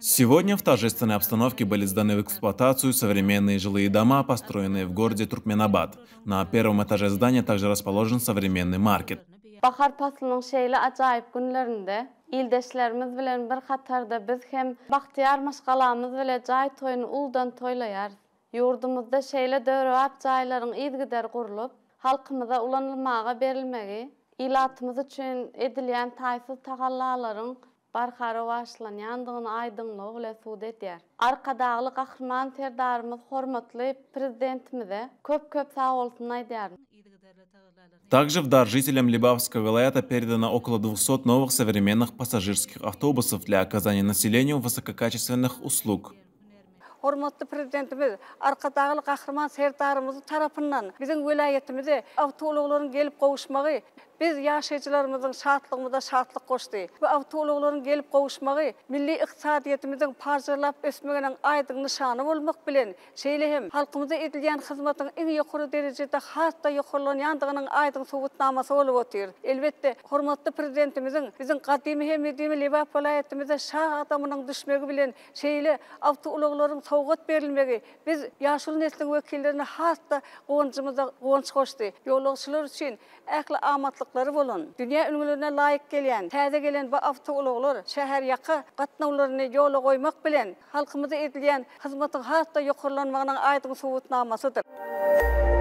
Сегодня в торжественной обстановке были сданы в эксплуатацию современные жилые дома, построенные в городе Туркменабад. На первом этаже здания также расположен современный маркет. елдәшләребез белән бер катарда без һәм бахтияр машгалабыз белән җай тоен улдан тойлаярбыз. Йордымызда шәйле дәүрәт җайларның изгедәр курылып, халкымызга уланылмага берилмәге ilatymyz üçin edilýän taýsyz tagalların barhara başlan yandygyny aýdyňly ogla suw detýär. Arka daglı gahrman terdarymyz hormatly prezidentimize köp-köp sag в дар жителям вилаята 200 новых современных пассажирских автобусов для оказания населению высококачественных услуг. Hormatly prezidentimiz, arkadaşlar, gahrman serdarymyz tarapyndan biziň vilayetimize awtobuslaryň gelip gowuşmagy Біз яшайшыларымыздың шатлығымызда шатлық қошты. Бұ автоулығының келіп қоғышмағы, милли иқтисадиетіміздің парзырлап өсмегенің айдың нышаны болмық білен. Шейлігім, халқымызды еділген қызматың иң еқұры дережеді қатта еқұрлығын айдың соғытнамасы олып отыр. Әлбетті, құрматты президентіміздің біздің қадимі-хемедемі Левап болайетімізді шақ адамының білен шейлі автоулығыларын соғыт берілмегі. Біз яшыл неслің өкелеріні қатта қоғыншымызда қоғыншы қошты. Еолығышылар үшін әклі аматлық артықлары болын. Дүния үлгілеріне лайық келген, тәді келген ба автоолы олар, шәһәр яқы қатынауларыны жолы қоймақ білен, халқымызды етілген қызметтің қатты жоқырланмағының айтың суытнамасыдыр.